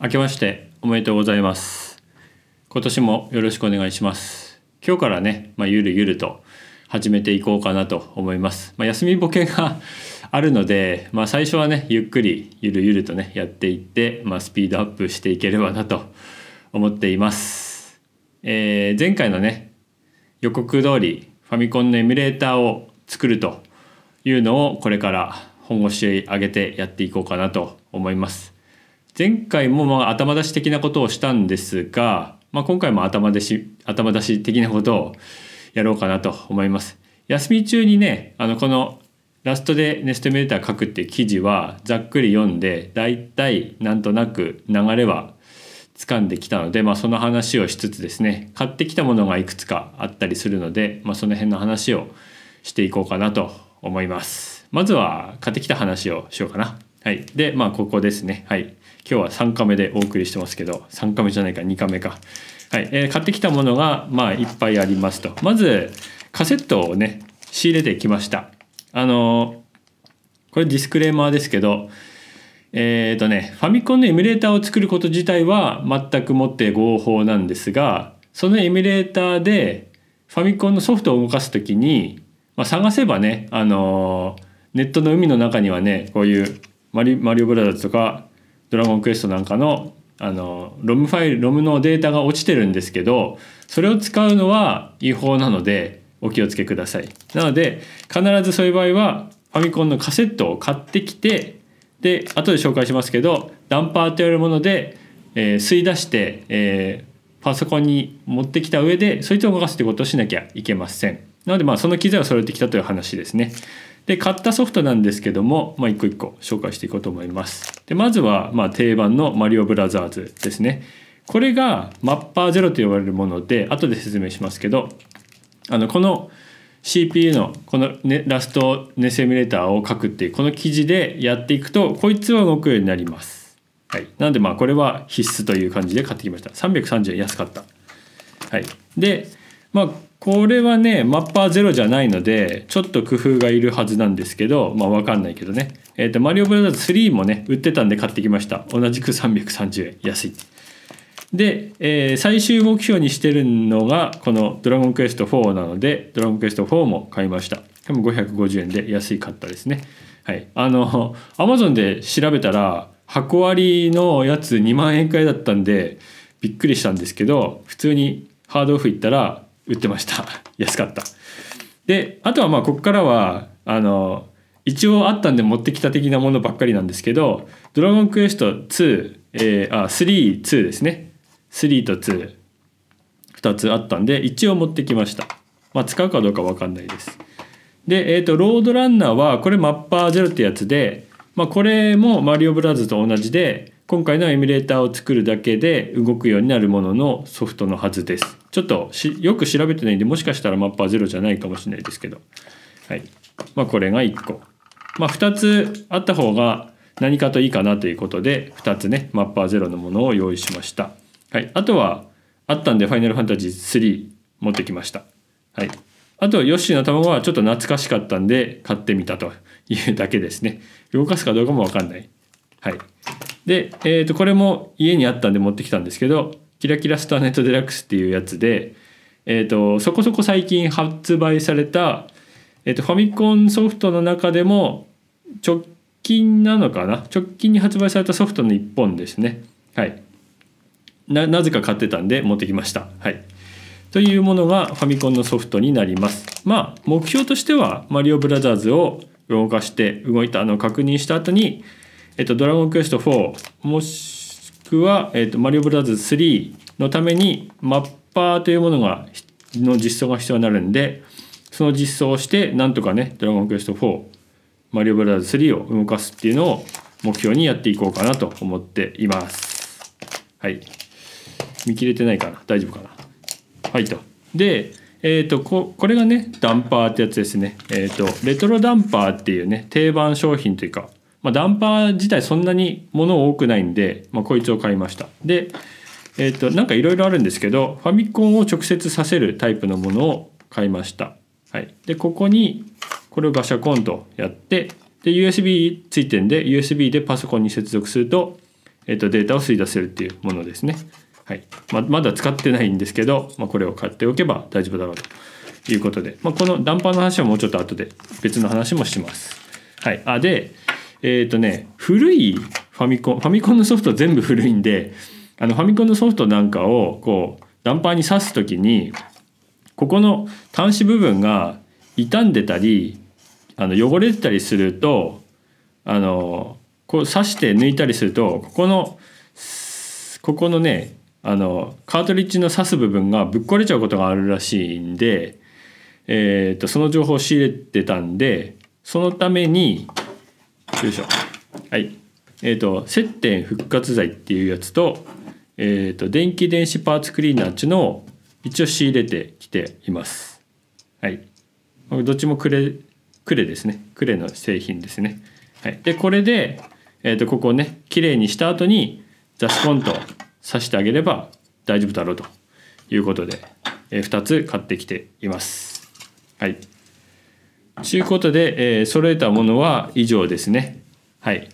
明けましておめでとうございます。今年もよろしくお願いします。今日からね、まあ、ゆるゆると始めていこうかなと思います。まあ、休みボケが あるので、まあ、最初はね、ゆっくりゆるゆるとね、やっていって、まあ、スピードアップしていければなと思っています。えー、前回のね、予告通りファミコンのエミュレーターを作るというのをこれから本腰上げてやっていこうかなと思います。前回もまあ頭出し的なことをしたんですが、まあ、今回も頭出し頭出し的なことをやろうかなと思います。休み中にねあのこのラストでネストメーター書くっていう記事はざっくり読んでだいたいなんとなく流れは掴んできたので、まあ、その話をしつつですね買ってきたものがいくつかあったりするので、まあ、その辺の話をしていこうかなと思います。まずは買ってきた話をしようかな。はい。で、まあ、ここですね。はい。今日は3カメでお送りしてますけど3カメじゃないか2カメか、はいえー、買ってきたものが、まあ、いっぱいありますとまずカセットをね仕入れてきましたあのー、これディスクレーマーですけどえっ、ー、とねファミコンのエミュレーターを作ること自体は全くもって合法なんですがそのエミュレーターでファミコンのソフトを動かす時に、まあ、探せばねあのー、ネットの海の中にはねこういうマリマリオブラザーズとかドラゴンクエストなんかのあの ROM ファイルロムのデータが落ちてるんですけどそれを使うのは違法なのでお気をつけくださいなので必ずそういう場合はファミコンのカセットを買ってきてで後で紹介しますけどダンパーとれるもので、えー、吸い出して、えー、パソコンに持ってきた上でそいつを動かすってことをしなきゃいけませんなのでまあその機材を揃えてきたという話ですねで、買ったソフトなんですけども、まあ、一個一個紹介していこうと思います。で、まずは、まあ、定番のマリオブラザーズですね。これがマッパーゼロと呼ばれるもので、後で説明しますけど、あの、この CPU のこの、ね、ラストネセミュレーターを書くっていう、この記事でやっていくと、こいつは動くようになります。はい。なので、まあ、これは必須という感じで買ってきました。330円安かった。はい。で、まあ、これはねマッパーゼロじゃないのでちょっと工夫がいるはずなんですけどまあわかんないけどねえっ、ー、とマリオブラザーズ3もね売ってたんで買ってきました同じく330円安いで、えー、最終目標にしてるのがこの「ドラゴンクエスト4」なので「ドラゴンクエスト4」も買いました多分550円で安いかったですねはいあのアマゾンで調べたら箱割りのやつ2万円くらいだったんでびっくりしたんですけど普通にハードオフ行ったら売ってました 安かったであとはまあここからはあの一応あったんで持ってきた的なものばっかりなんですけど「ドラゴンクエスト2」えー、あ32ですね3と22つあったんで一応持ってきましたまあ使うかどうか分かんないですでえっ、ー、とロードランナーはこれマッパーゼロってやつでまあ、これもマリオブラザーズと同じで今回のエミュレーターを作るだけで動くようになるもののソフトのはずですちょっとよく調べてないんでもしかしたらマッパー0じゃないかもしれないですけど、はいまあ、これが1個、まあ、2つあった方が何かといいかなということで2つねマッパー0のものを用意しました、はい、あとはあったんでファイナルファンタジー3持ってきました、はい、あとヨッシーの卵はちょっと懐かしかったんで買ってみたというだけですね動かすかどうかもわかんないはいで、えー、とこれも家にあったんで持ってきたんですけどキラキラスターネットデラックスっていうやつで、えーと、そこそこ最近発売された、えーと、ファミコンソフトの中でも直近なのかな直近に発売されたソフトの一本ですねはいなぜか買ってたんで持ってきましたはいというものがファミコンのソフトになりますまあ目標としてはマリオブラザーズを動かして動いたのを確認した後に、えっと、ドラゴンクエスト4もしくは、えーと、マリオブラザーズ3のためにマッパーというものがの実装が必要になるんでその実装をしてなんとかね「ドラゴンクエスト4」「マリオブラザーズ3」を動かすっていうのを目標にやっていこうかなと思っています。はい見切れてないかな大丈夫かなはいと。で、えーと、とここれがねダンパーってやつですね。えっ、ー、とレトロダンパーっていうね定番商品というかまあ、ダンパー自体そんなに物多くないんで、まあ、こいつを買いました。で、えっ、ー、と、なんかいろいろあるんですけど、ファミコンを直接させるタイプのものを買いました。はい。で、ここに、これをガシャコンとやって、で、USB ついてんで、USB でパソコンに接続すると、えっ、ー、と、データを吸い出せるっていうものですね。はい。まあ、まだ使ってないんですけど、まあ、これを買っておけば大丈夫だろうということで、まあ、このダンパーの話はもうちょっと後で別の話もします。はい。あ、で、えっ、ー、とね、古いファミコン、ファミコンのソフト全部古いんで、あのファミコンのソフトなんかをこう、ダンパーに刺す時に、ここの端子部分が傷んでたり、あの汚れてたりすると、あの、こう刺して抜いたりすると、ここの、ここのね、あのカートリッジの刺す部分がぶっ壊れちゃうことがあるらしいんで、えーと、とその情報を仕入れてたんでそのためによいしょはいえっ、ー、と接点復活剤っていうやつと,、えーと、電気電子パーツクリーナーっちのを一応仕入れてきていますはいどっちもクレクレですねクレの製品ですねはいでこれで、えーと、ここをねきれいにした後にザスコンと刺してあげれば大丈夫だろうということで、えー、2つ買ってきていますはいということで、えー、揃えたものは以上ですね。はい。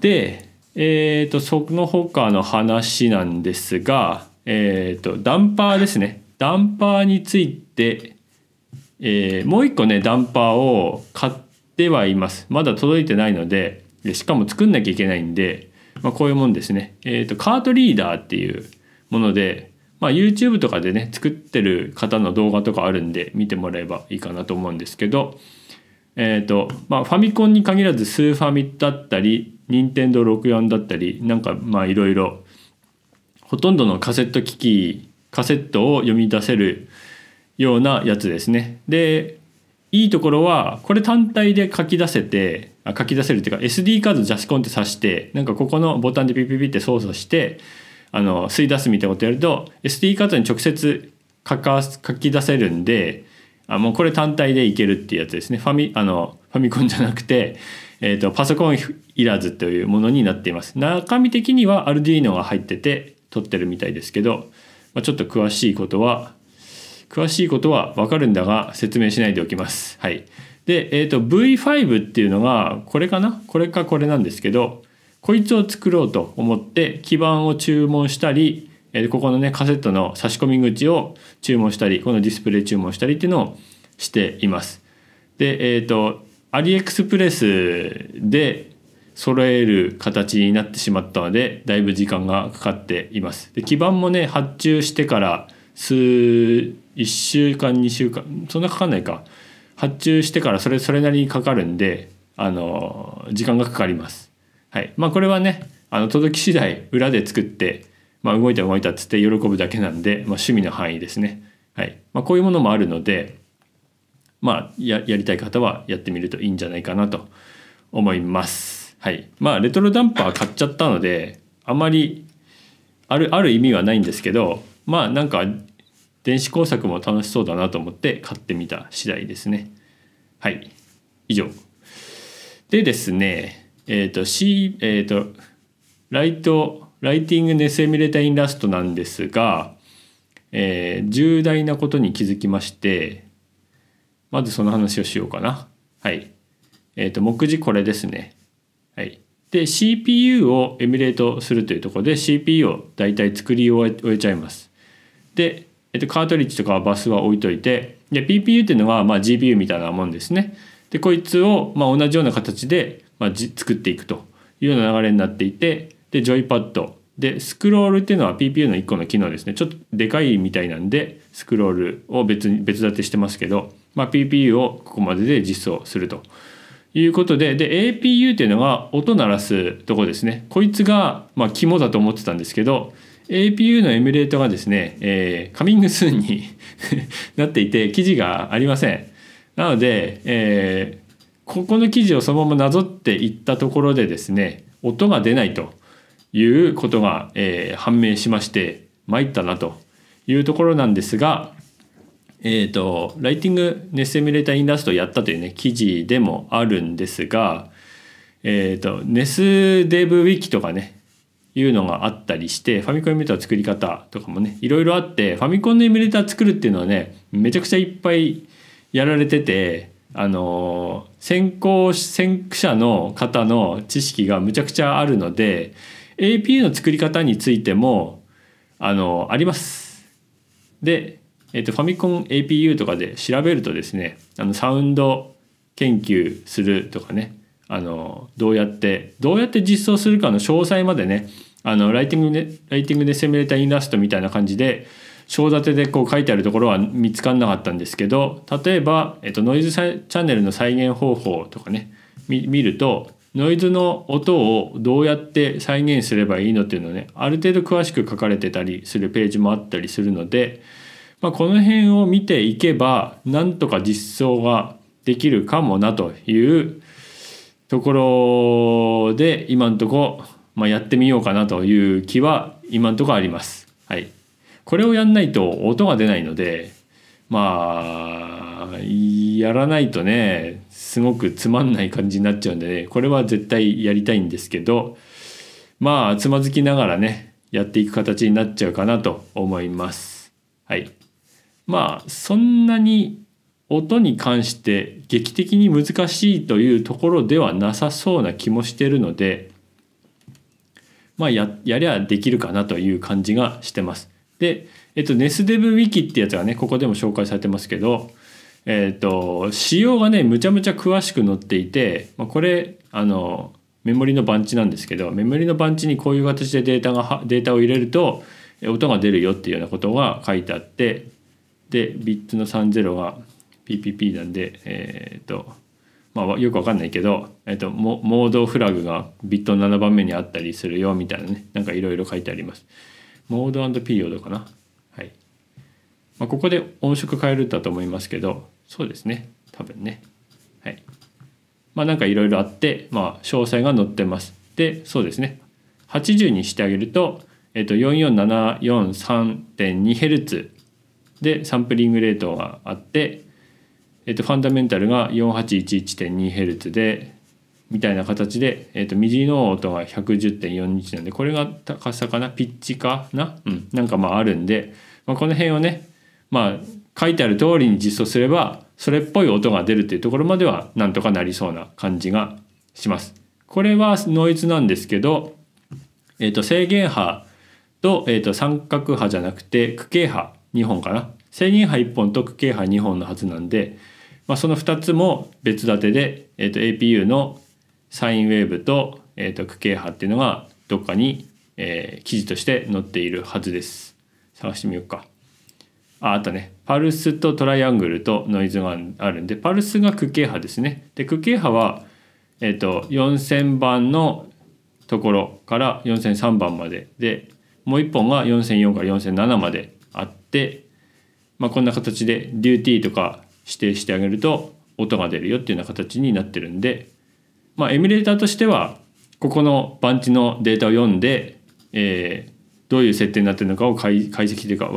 で、えーと、その他の話なんですが、えーと、ダンパーですねダンパーについて、えー、もう一個ねダンパーを買ってはいますまだ届いてないのでしかも作んなきゃいけないんで、まあ、こういうもんですね、えーとカートリーダーっていうものでまあ、YouTube とかでね作ってる方の動画とかあるんで見てもらえばいいかなと思うんですけど、えーとまあ、ファミコンに限らずスーファミだったり任天堂64だったりなんかまあいろいろほとんどのカセット機器カセットを読み出せるようなやつですね。でいいところはこれ単体で書き出せてあ書き出せるっていうか SD カードジャスコンって挿してなんかここのボタンでピピピって操作してあの吸い出すみたいなことやると SD カードに直接書か書き出せるんであもうこれ単体でいけるっていうやつですねファミあのファミコンじゃなくて、えーと、パソコンいらずというものになっています中身的には Arduino が入ってて撮ってるみたいですけど、まあ、ちょっと詳しいことは詳しいことは分かるんだが説明しないでおきますはいで、えーと V5 っていうのがこれかなこれかこれなんですけどこいつを作ろうと思って基板を注文したり、ここのねカセットの差し込み口を注文したりこのディスプレイ注文したりっていうのをしています。でえっ、ー、とアリエクスプレスで揃える形になってしまったのでだいぶ時間がかかっています。で基板もね発注してから数1週間2週間そんなかかんないか発注してからそれそれなりにかかるんであの時間がかかります。はいまあ、これはねあの届き次第裏で作って、まあ、動いた動いたっつって喜ぶだけなんで、まあ、趣味の範囲ですね、はいまあ、こういうものもあるので、まあや、やりたい方はやってみるといいんじゃないかなと思います。はいまあ、レトロダンパー買っちゃったのであまりあるある意味はないんですけどまあなんか電子工作も楽しそうだなと思って買ってみた次第ですね。はい以上でですねえっ、ー、と C えっ、ー、とライトライティングスセミュレーターインラストなんですが、えー、重大なことに気づきましてまずその話をしようかなはいえっ、ー、と目次これですねはいで CPU をエミュレートするというところで CPU を大体作り終えちゃいますで、えっ、ー、と、カートリッジとかバスは置いといてで PPU っていうのはまあ GPU みたいなもんですねでこいつをまあ同じような形でまあ、作っていくというような流れになっていてでジョイパッドでスクロールっていうのは PPU の1個の機能ですねちょっとでかいみたいなんでスクロールを別に別立てしてますけど、まあ、PPU をここまでで実装するということでで APU っていうのが音鳴らすとこですねこいつが、まあ、肝だと思ってたんですけど APU のエミュレートがですね、えー、カミングスーンに なっていて記事がありませんなので、えー、ここの記事をそのままなぞっていったところでですね音が出ないということが、えー、判明しまして参ったなというところなんですが、えーと、ライティングネスエミュレーターインダストやったというね記事でもあるんですが、えーと、とネスデブウィキとかねいうのがあったりしてファミコンエミュレーター作り方とかもねいろいろあってファミコンのエミュレーター作るっていうのはねめちゃくちゃいっぱいやられててあの先行先駆者の方の知識がむちゃくちゃあるので APU の作り方についてもあのあります。で、えっと、ファミコン APU とかで調べるとですねあのサウンド研究するとかねあのどうやってどうやって実装するかの詳細までねあのライティングでライティングで攻めれたインラストみたいな感じで章立てでこう書いてあるところは見つからなかったんですけど例えば、えっと、ノイズチャンネルの再現方法とかね見るとノイズの音をどうやって再現すればいいのっていうのねある程度詳しく書かれてたりするページもあったりするので、まあ、この辺を見ていけばなんとか実装ができるかもなというところで今んとこ、まあ、やってみようかなという気は今んとこあります。はいこれをやんないと音が出ないのでまあやらないとねすごくつまんない感じになっちゃうんでねこれは絶対やりたいんですけどまあつまずきながらねやっていく形になっちゃうかなと思います。はい、まあそんなに音に関して劇的に難しいというところではなさそうな気もしてるのでまあややりゃできるかなという感じがしてます。で、えっと、NESDevWiki ってやつがね、ここでも紹介されてますけど、えっと、仕様がね、むちゃむちゃ詳しく載っていて、まあ、これ、あの、メモリの番地なんですけど、メモリの番地にこういう形でデータが、データを入れると、音が出るよっていうようなことが書いてあって、で、ビットの30が PPP なんで、えー、っと、まあ、よくわかんないけど、えっと、モードフラグがビット7番目にあったりするよみたいなねなんかいろいろ書いてあります。モードピリオドかな。はい。まあ、ここで音色変えるだと思いますけど、そうですね。多分ね。はい。まあなんかいろいろあって、まあ詳細が載ってます。で、そうですね。80にしてあげると、えっと、44743.2Hz でサンプリングレートがあって、えっと、ファンダメンタルが 4811.2Hz でみたいな形で、えーと、右の音が1 1 0 4日なんでこれが高さかなピッチかな、うん、なんかまああるんで、まあ、この辺をねまあ書いてある通りに実装すればそれっぽい音が出るっていうところまではなんとかなりそうな感じがします。これはノイズなんですけど、えー、と制限波と,、えー、と三角波じゃなくて区形波2本かな制限波1本と区形波2本のはずなんで、まあ、その2つも別立てで、えー、APU のサインウェーブと,、えーと、区形波っていうのがどっかに、えー、記事として載っているはずです。探してみようか。ああとねパルスとトライアングルとノイズがあるんでパルスが区形波ですね。で区形波は、えーと、4000番のところから4003番まででもう1本が4004から4007まであって、まあ、こんな形でデューティーとか指定してあげると音が出るよっていうような形になってるんでまあ、エミュレーターとしてはここのバンチのデータを読んで、えー、どういう設定になってるのかを解析というか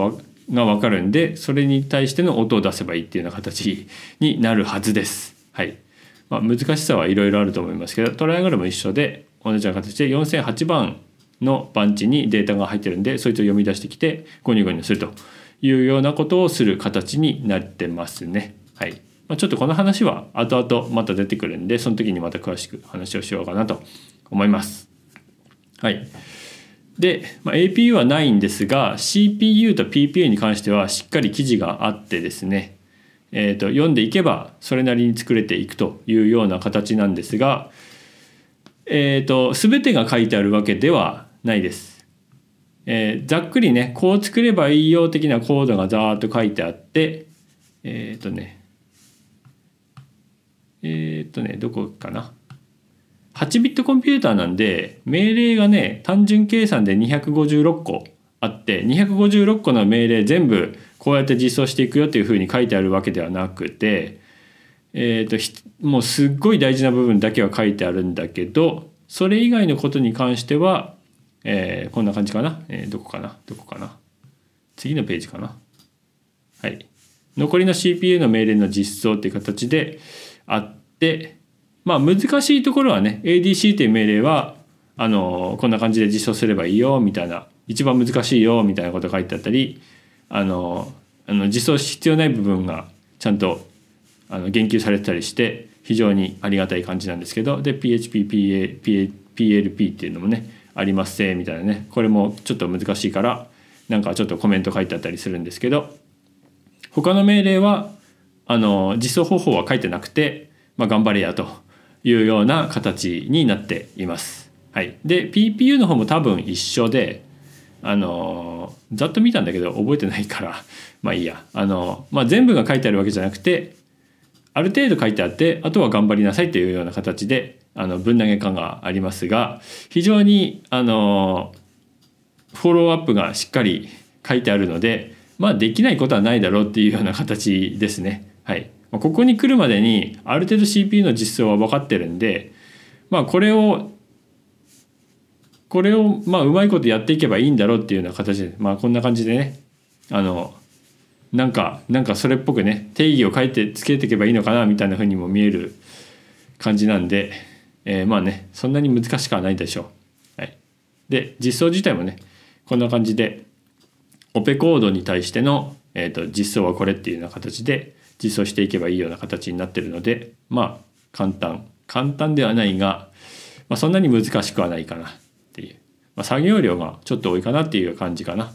が分かるんでそれに対しての音を出せばいいっていうような形になるはずです。はいまあ、難しさはいろいろあると思いますけどトライアングルも一緒で同じような形で4008番の番地にデータが入ってるんでそいつを読み出してきてゴニョゴニョするというようなことをする形になってますね。はいまあ、ちょっとこの話は後々また出てくるんでその時にまた詳しく話をしようかなと思います。はい、で、まあ、APU はないんですが CPU と PPU に関してはしっかり記事があってですね、えーと、読んでいけばそれなりに作れていくというような形なんですが、えーと、と全てが書いてあるわけではないです。えー、ざっくりねこう作ればいいよ的なコードがざーっと書いてあってえっ、ー、とねえー、っとねどこかな8ビットコンピューターなんで命令がね単純計算で256個あって256個の命令全部こうやって実装していくよっていうふうに書いてあるわけではなくて、えーと、ともうすっごい大事な部分だけは書いてあるんだけどそれ以外のことに関しては、えー、こんな感じかな、えー、どこかなどこかな次のページかなはい残りの CPU の命令の実装っていう形で、あってまあ難しいところはね ADC という命令はあのこんな感じで実装すればいいよみたいな一番難しいよみたいなこと書いてあったりあのあの実装必要ない部分がちゃんとあの言及されてたりして非常にありがたい感じなんですけどで PHPPLP っていうのもねありますせみたいなねこれもちょっと難しいからなんかちょっとコメント書いてあったりするんですけど他の命令はあの実装方法は書いてなくて、まあ、頑張れやというような形になっています。はい、で PPU の方も多分一緒であのざっと見たんだけど覚えてないからまあいいやあの、まあ、全部が書いてあるわけじゃなくてある程度書いてあってあとは頑張りなさいというような形であの分投げ感がありますが非常にあのフォローアップがしっかり書いてあるのでまあできないことはないだろうっていうような形ですね。はいここに来るまでにある程度 CPU の実装は分かってるんで、まあ、これをこれをまあうまいことやっていけばいいんだろうっていうような形で、まあ、こんな感じでねあのなんかなんかそれっぽくね定義を書いてつけていけばいいのかなみたいなふうにも見える感じなんで、えー、まあねそんなに難しくはないでしょう。はい、で実装自体もねこんな感じでオペコードに対しての、えーと、と実装はこれっていうような形で、実装していけばいいような形になってるのでまあ簡単簡単ではないが、まあ、そんなに難しくはないかなっていう、まあ、作業量がちょっと多いかなっていう感じかな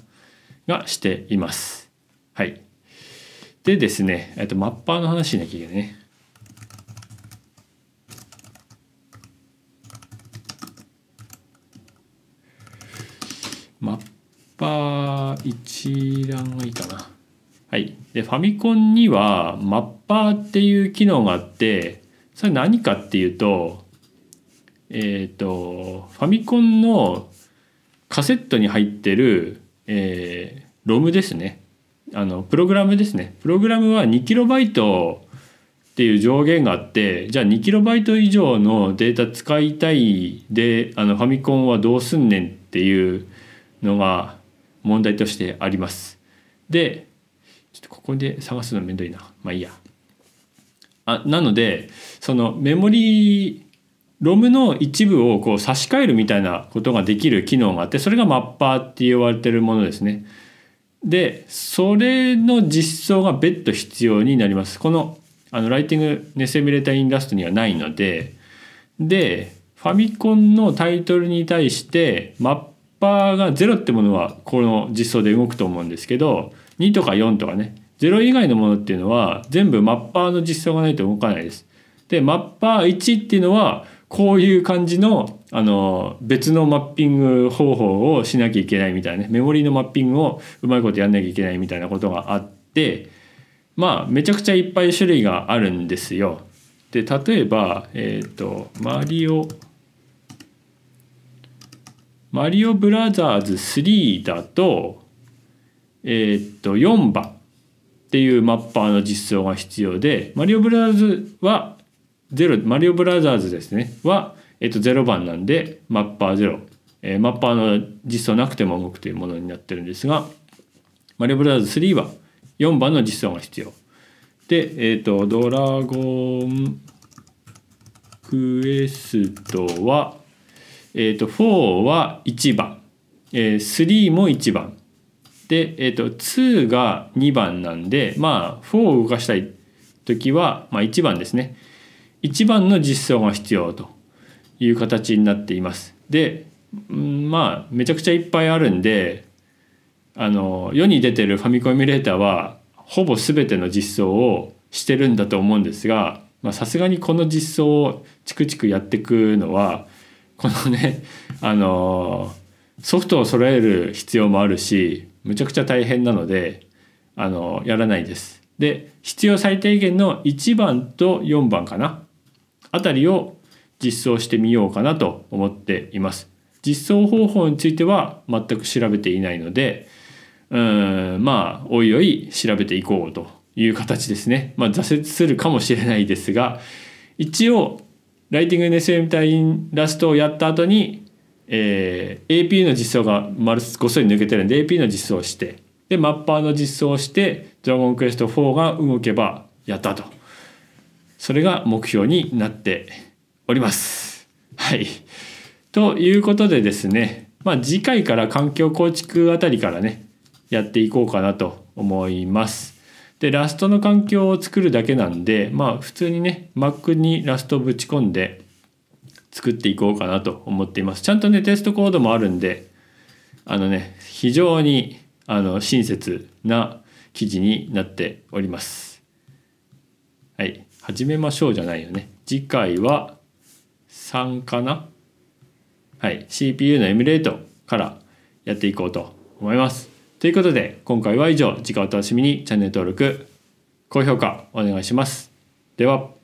がしています。はい。でですね、えっと、マッパーの話しなきゃいけないね。マッパー一覧がいいかな。はい。で、ファミコンにはマッパーっていう機能があって、それ何かっていうと、えっ、ー、と、ファミコンのカセットに入ってる、えー、ロムですね。あの、プログラムですね。プログラムは 2KB っていう上限があって、じゃあ 2KB 以上のデータ使いたいで、あの、ファミコンはどうすんねんっていうのが問題としてあります。で、ちょっとここで探すのめんどいな。まあいいや。あなので、そのメモリー、ロムの一部をこう差し替えるみたいなことができる機能があって、それがマッパーって言われてるものですね。で、それの実装が別途必要になります。この、あの、ライティングネスエミュレーターインダストにはないので、で、ファミコンのタイトルに対して、マッパーが0ってものは、この実装で動くと思うんですけど、2とか4とかね0以外のものっていうのは全部マッパーの実装がないと動かないです。でマッパー1っていうのはこういう感じのあの別のマッピング方法をしなきゃいけないみたいなねメモリーのマッピングをうまいことやんなきゃいけないみたいなことがあってまあめちゃくちゃいっぱい種類があるんですよ。で例えばえっ、ー、とマリオマリオブラザーズ3だとえー、っと4番っていうマッパーの実装が必要でマリオブラザーズは0マリオブラザーズですねは、えー、っと0番なんでマッパー0、えー、マッパーの実装なくても動くというものになってるんですがマリオブラザーズ3は4番の実装が必要でえっ、とドラゴンクエストはえっ、と4は1番、えー、3も1番で、えーと、2が2番なんでまあ4を動かしたい時は、まあ、1番ですね1番の実装が必要という形になっていますでまあめちゃくちゃいっぱいあるんであの世に出てるファミコンミュレーターはほぼ全ての実装をしてるんだと思うんですがさすがにこの実装をチクチクやっていくのはこのねあのソフトを揃える必要もあるしむちゃくちゃ大変なのであのやらないです。で必要最低限の1番と4番かなあたりを実装してみようかなと思っています。実装方法については全く調べていないのでうんまあおいおい調べていこうという形ですね。まあ、挫折するかもしれないですが一応ライティング NSM 隊員ラストをやった後にえー、a p の実装が丸ごっそり抜けてるんで a p の実装をしてでマッパーの実装をして「ドラゴンクエスト4」が動けばやったとそれが目標になっております。はい、ということでですね、まあ、次回から環境構築あたりからねやっていこうかなと思います。でラストの環境を作るだけなんでまあ普通にね Mac にラストぶち込んで作っていこうかなと思っています。ちゃんとね、テストコードもあるんで、あのね、非常にあの親切な記事になっております。はい。始めましょうじゃないよね。次回は3かなはい。CPU のエミュレートからやっていこうと思います。ということで、今回は以上。次回お楽しみにチャンネル登録、高評価お願いします。では。